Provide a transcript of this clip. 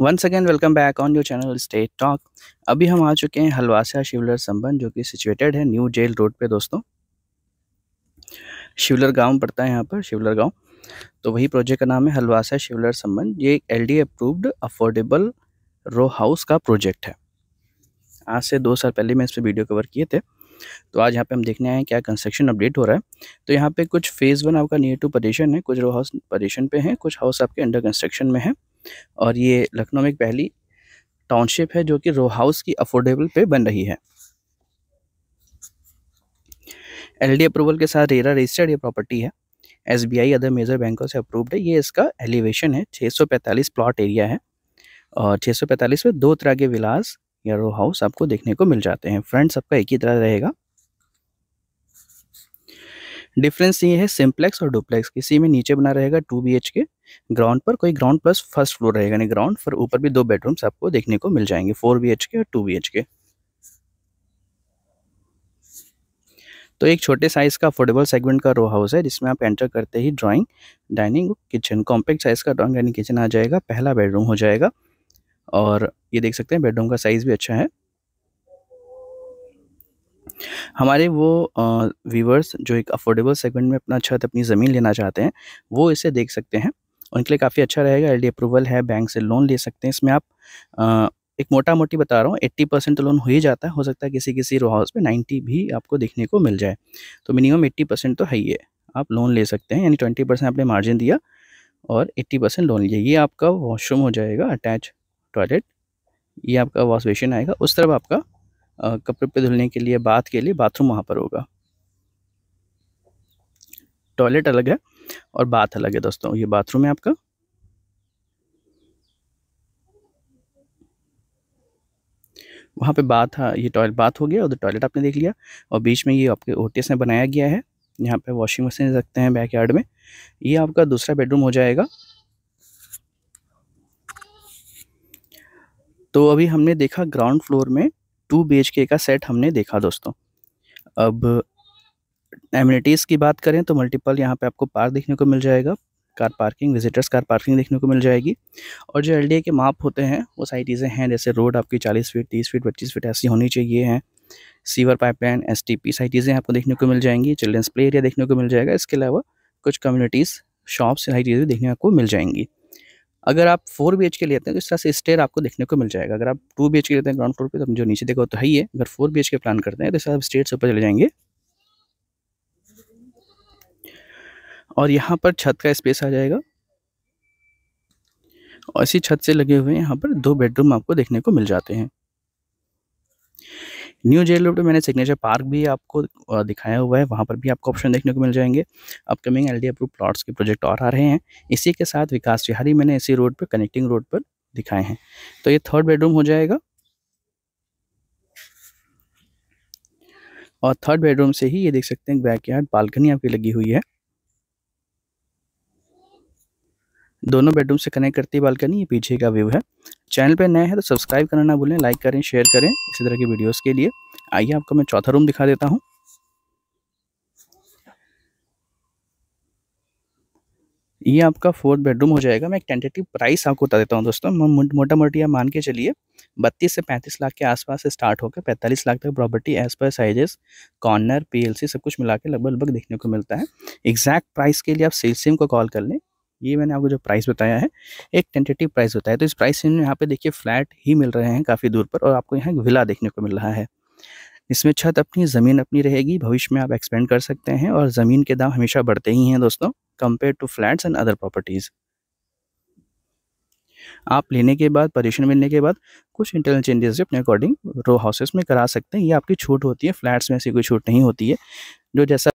once again welcome back on your channel State Talk अभी हम आ चुके हैं हलवासा शिवलर संबंध जो कि सिचुएटेड है न्यू जेल रोड पे दोस्तों शिवलर गांव पड़ता है यहाँ पर शिवलर गांव तो वही प्रोजेक्ट का नाम है हलवासा शिवलर संबंध ये एक L approved affordable row house का प्रोजेक्ट है आज से दो साल पहले मैं इस पर वीडियो कवर किए थे तो आज यहाँ पे हम देखने आए हैं क्या कंस्ट्रक्शन अपडेट हो रहा है तो यहाँ पे कुछ फेज़ वन आपका नियर टू पटेशन है कुछ रो हाउस पोजिशन पे हैं कुछ हाउस आपके अंडर कंस्ट्रक्शन में है और ये लखनऊ में एक पहली टाउनशिप है जो कि रो हाउस की अफोर्डेबल पे बन रही है एलडी अप्रूवल के साथ रेरा रजिस्टर्ड ये प्रॉपर्टी है एसबीआई अदर मेजर बैंकों से अप्रूव्ड है ये इसका एलिवेशन है 645 प्लॉट एरिया है और 645 में दो तरह के विलास या रो हाउस आपको देखने को मिल जाते हैं फ्रंट सबका एक ही तरह रहेगा डिफरेंस ये है सिम्प्लेक्स और डुप्लेक्स किसी में नीचे बना रहेगा टू बी के ग्राउंड पर कोई ग्राउंड प्लस फर्स्ट फ्लोर रहेगा यानी ग्राउंड पर ऊपर भी दो बेडरूम्स आपको देखने को मिल जाएंगे फोर बी के और टू बी के तो एक छोटे साइज़ का अफोर्डेबल सेगमेंट का रो हाउस है जिसमें आप एंटर करते ही drawing dining kitchen compact size का ड्राइंग डाइनिंग किचन आ जाएगा पहला बेडरूम हो जाएगा और ये देख सकते हैं बेडरूम का साइज़ भी अच्छा है हमारे वो व्यूवर्स जो एक अफोर्डेबल सेगमेंट में अपना छत अपनी ज़मीन लेना चाहते हैं वो इसे देख सकते हैं उनके लिए काफ़ी अच्छा रहेगा एल अप्रूवल है बैंक से लोन ले सकते हैं इसमें आप एक मोटा मोटी बता रहा हूँ एट्टी परसेंट तो लोन हो ही जाता है हो सकता है किसी किसी रो हाउस में नाइन्टी भी आपको देखने को मिल जाए तो मिनिमम एट्टी परसेंट तो है ही है आप लोन ले सकते हैं यानी ट्वेंटी परसेंट आपने मार्जिन दिया और एट्टी परसेंट लोन लिया ये आपका वॉशरूम हो जाएगा अटैच टॉयलेट ये आपका वॉश बेसिन आएगा उस तरफ आपका कपड़े पे धुलने के लिए बाथ के लिए बाथरूम वहाँ पर होगा टॉयलेट अलग है और बाथ अलग है दोस्तों ये बाथरूम है आपका वहाँ पे है हाँ, ये टॉयलेट बाथ हो गया और टॉयलेट आपने देख लिया और बीच में ये आपके ओटीएस में बनाया गया है यहाँ पे वॉशिंग मशीन रखते हैं बैक यार्ड में ये आपका दूसरा बेडरूम हो जाएगा तो अभी हमने देखा ग्राउंड फ्लोर में टू बी का सेट हमने देखा दोस्तों अब एमिनिटीज़ की बात करें तो मल्टीपल यहाँ पे आपको पार्क देखने को मिल जाएगा car parking visitors car parking देखने को मिल जाएगी और जो एल के माप होते हैं वो सारी चीज़ें हैं जैसे रोड आपकी चालीस फीट तीस फीट पच्चीस फीट ऐसी होनी चाहिए हैं sewer pipeline S T P सारी चीज़ें आपको देखने को मिल जाएंगी चिल्ड्रेंस प्ले एरिया देखने को मिल जाएगा इसके अलावा कुछ कम्युनिटीज़ शॉप्स सारी चीज़ें देखने को मिल जाएंगी अगर आप फोर बी के लेते हैं तो इस तरह से स्टेयर आपको देखने को मिल जाएगा अगर आप टू बी के लेते हैं ग्राउंड फ्लोर पर तो जो नीचे देखो तो है ही है अगर फोर बी के प्लान करते हैं तो इस तरह स्टेट से ऊपर चले जाएंगे और यहाँ पर छत का स्पेस आ जाएगा और इसी छत से लगे हुए यहाँ पर दो बेडरूम आपको देखने को मिल जाते हैं न्यू जे पे मैंने सिग्नेचर पार्क भी आपको दिखाया हुआ है वहाँ पर भी आपको ऑप्शन देखने को मिल जाएंगे upcoming L D approve plots के प्रोजेक्ट और आ रहे हैं इसी के साथ विकास विहारी मैंने इसी रोड पर कनेक्टिंग रोड पर दिखाए हैं तो ये थर्ड बेडरूम हो जाएगा और थर्ड बेडरूम से ही ये देख सकते हैं बैकयार्ड बालकनी आपकी लगी हुई है दोनों बेडरूम से कनेक्ट करती है बालकनी ये पीछे का व्यू है चैनल पे नए हैं तो सब्सक्राइब करना ना भूलें लाइक करें शेयर करें इसी तरह की वीडियोस के लिए आइए आपको मैं चौथा रूम दिखा देता हूं ये आपका फोर्थ बेडरूम हो जाएगा मैं एक टेंटेटिव प्राइस आपको बता देता हूं दोस्तों मैं मोटा मोटी आप मान के चलिए बत्तीस से पैंतीस लाख के आसपास से स्टार्ट होकर पैंतालीस लाख तक property as per sizes corner PLC सब कुछ मिला के लगभग लगभग देखने को मिलता है एग्जैक्ट प्राइस के लिए आप सेल्सियम को कॉल कर लें ये मैंने आपको जो प्राइस बताया है एक टेंटेटिव प्राइस बताया तो इस प्राइस में यहाँ पे देखिए फ्लैट ही मिल रहे हैं काफ़ी दूर पर और आपको यहाँ विला देखने को मिल रहा है इसमें छत अपनी ज़मीन अपनी रहेगी भविष्य में आप एक्सपेंड कर सकते हैं और ज़मीन के दाम हमेशा बढ़ते ही हैं दोस्तों compare to flats and other properties आप लेने के बाद पोजिशन मिलने के बाद कुछ इंटरनल चेंजेस अपने अकॉर्डिंग रो हाउसेस में करा सकते हैं ये आपकी छूट होती है फ्लैट्स में ऐसी कोई छूट नहीं होती है जो जैसा